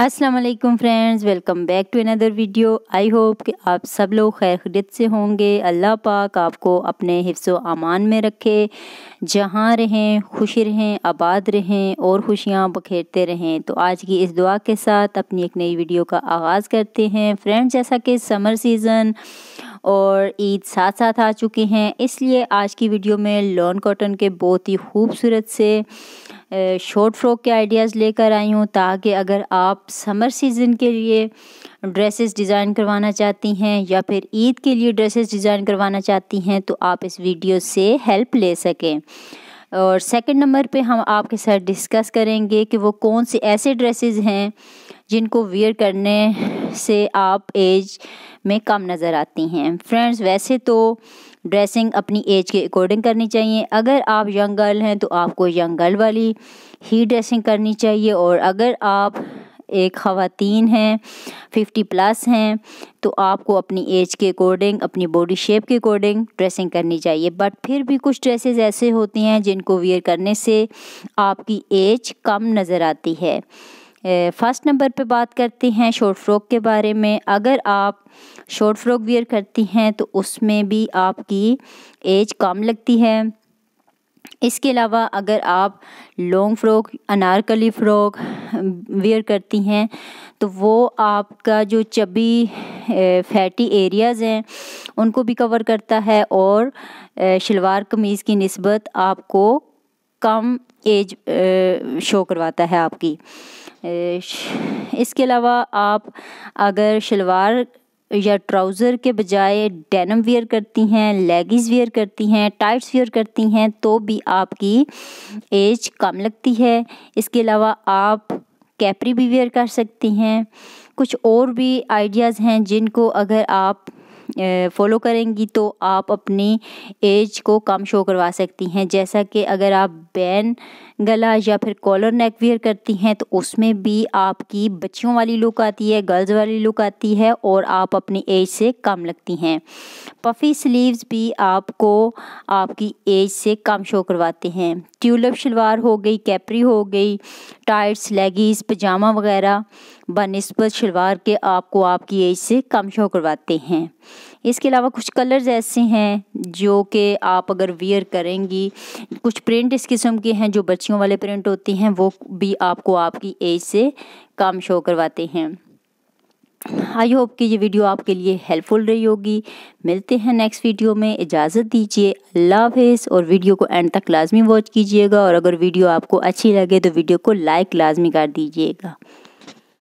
अस्सलाम वालेकुम friends welcome back to another video I hope कि आप सब लोग खैर खरीत से होंगे अल्लाह पाक आपको अपने हिफ्स अमान में रखे जहाँ रहें खुश रहें आबाद रहें और खुशियाँ बखेरते रहें तो आज की इस दुआ के साथ अपनी एक नई वीडियो का आगाज़ करते हैं फ्रेंड्स जैसा कि समर सीज़न और ईद साथ साथ आ चुके हैं इसलिए आज की वीडियो में लॉन कॉटन के बहुत ही खूबसूरत से शॉर्ट फ्रॉक के आइडियाज़ लेकर आई हूँ ताकि अगर आप समर सीज़न के लिए ड्रेसेस डिज़ाइन करवाना चाहती हैं या फिर ईद के लिए ड्रेसेस डिज़ाइन करवाना चाहती हैं तो आप इस वीडियो से हेल्प ले सकें और सेकंड नंबर पे हम आपके साथ डिस्कस करेंगे कि वो कौन से ऐसे ड्रेसेस हैं जिनको वियर करने से आप एज में कम नज़र आती हैं फ्रेंड्स वैसे तो ड्रेसिंग अपनी एज के अकॉर्डिंग करनी चाहिए अगर आप यंग गर्ल हैं तो आपको यंग गर्ल वाली ही ड्रेसिंग करनी चाहिए और अगर आप एक ख़वातीन हैं फिफ्टी प्लस हैं तो आपको अपनी एज के अकॉर्डिंग अपनी बॉडी शेप के अकॉर्डिंग ड्रेसिंग करनी चाहिए बट फिर भी कुछ ड्रेसेस ऐसे होती हैं जिनको वेयर करने से आपकी एज कम नज़र आती है फ़र्स्ट नंबर पे बात करते हैं शॉर्ट फ्रॉक के बारे में अगर आप शॉर्ट फ्रॉक वियर करती हैं तो उसमें भी आपकी एज कम लगती है इसके अलावा अगर आप long frock Anarkali frock wear करती हैं तो वो आपका जो चबी फैटी एरियाज़ हैं उनको भी कवर करता है और शलवार कमीज़ की नस्बत आपको कम एज शो करवाता है आपकी इसके अलावा आप अगर शलवार या ट्राउज़र के बजाय डेनम वेयर करती हैं लेगीज़ वेयर करती हैं टाइट्स वेयर करती हैं तो भी आपकी एज कम लगती है इसके अलावा आप कैपरी भी वेयर कर सकती हैं कुछ और भी आइडियाज़ हैं जिनको अगर आप फॉलो करेंगी तो आप अपनी एज को कम शो करवा सकती हैं जैसा कि अगर आप बैन गला या फिर कॉलर नेक वियर करती हैं तो उसमें भी आपकी बच्चियों वाली लुक आती है गर्ल्स वाली लुक आती है और आप अपनी एज से कम लगती हैं पफ़ी स्लीव्स भी आपको आपकी एज से कम शो करवाते हैं ट्यूलप शलवार हो गई कैपरी हो गई टाइट्स लेगीज़ पजामा वगैरह बनस्बत शलवार के आपको आपकी एज से कम शो करवाते हैं इसके अलावा कुछ कलर्स ऐसे हैं जो कि आप अगर वियर करेंगी कुछ प्रिंट इस किस्म के हैं जो बच्चियों वाले प्रिंट होती हैं वो भी आपको आपकी एज से काम शो करवाते हैं आई होप कि ये वीडियो आपके लिए हेल्पफुल रही होगी मिलते हैं नेक्स्ट वीडियो में इजाज़त दीजिए अल्लाह हाफिज़ और वीडियो को एंड तक लाजमी वॉच कीजिएगा और अगर वीडियो आपको अच्छी लगे तो वीडियो को लाइक लाजमी कर दीजिएगा